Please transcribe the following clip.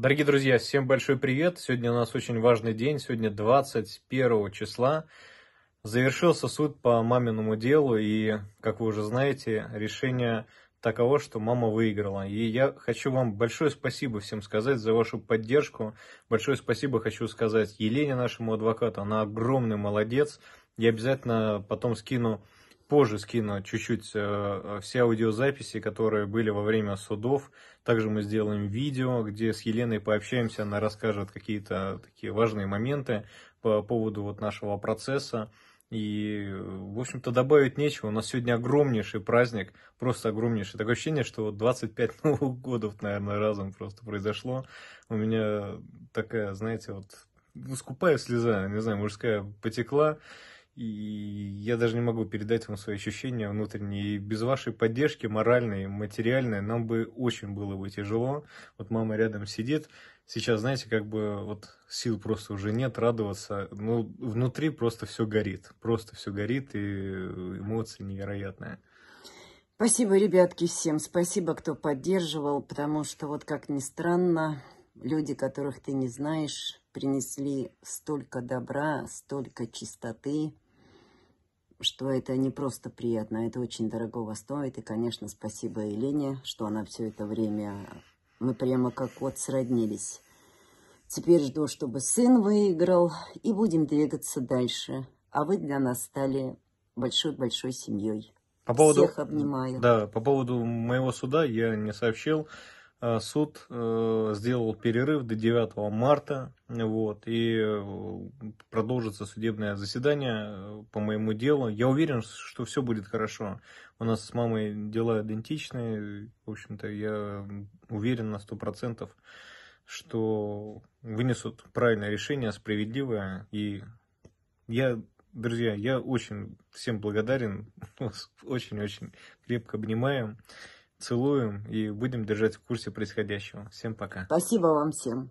Дорогие друзья, всем большой привет! Сегодня у нас очень важный день, сегодня 21 числа. Завершился суд по маминому делу, и, как вы уже знаете, решение таково, что мама выиграла. И я хочу вам большое спасибо всем сказать за вашу поддержку. Большое спасибо хочу сказать Елене, нашему адвокату. Она огромный молодец. Я обязательно потом скину позже скину чуть-чуть э, э, все аудиозаписи, которые были во время судов. Также мы сделаем видео, где с Еленой пообщаемся, она расскажет какие-то такие важные моменты по поводу вот нашего процесса. И, в общем-то, добавить нечего. У нас сегодня огромнейший праздник, просто огромнейший. Такое ощущение, что вот 25 Новых годов, наверное, разом просто произошло. У меня такая, знаете, вот скупая слеза, не знаю, мужская потекла. И я даже не могу передать вам свои ощущения внутренние. И без вашей поддержки моральной, материальной нам бы очень было бы тяжело. Вот мама рядом сидит. Сейчас, знаете, как бы вот сил просто уже нет радоваться. Ну, внутри просто все горит. Просто все горит, и эмоции невероятные. Спасибо, ребятки, всем спасибо, кто поддерживал, потому что, вот как ни странно, люди, которых ты не знаешь, принесли столько добра, столько чистоты что это не просто приятно, а это очень дорогого стоит. И, конечно, спасибо Елене, что она все это время... Мы прямо как вот сроднились. Теперь жду, чтобы сын выиграл, и будем двигаться дальше. А вы для нас стали большой-большой семьей. По поводу, Всех обнимаю. Да, по поводу моего суда я не сообщил. Э, суд э, сделал перерыв до 9 марта, вот, и э, продолжится судебное заседание по моему делу. Я уверен, что все будет хорошо. У нас с мамой дела идентичные, в общем-то, я уверен на 100%, что вынесут правильное решение, справедливое, и я Друзья, я очень всем благодарен, очень-очень крепко обнимаю. Целуем и будем держать в курсе происходящего. Всем пока. Спасибо вам всем.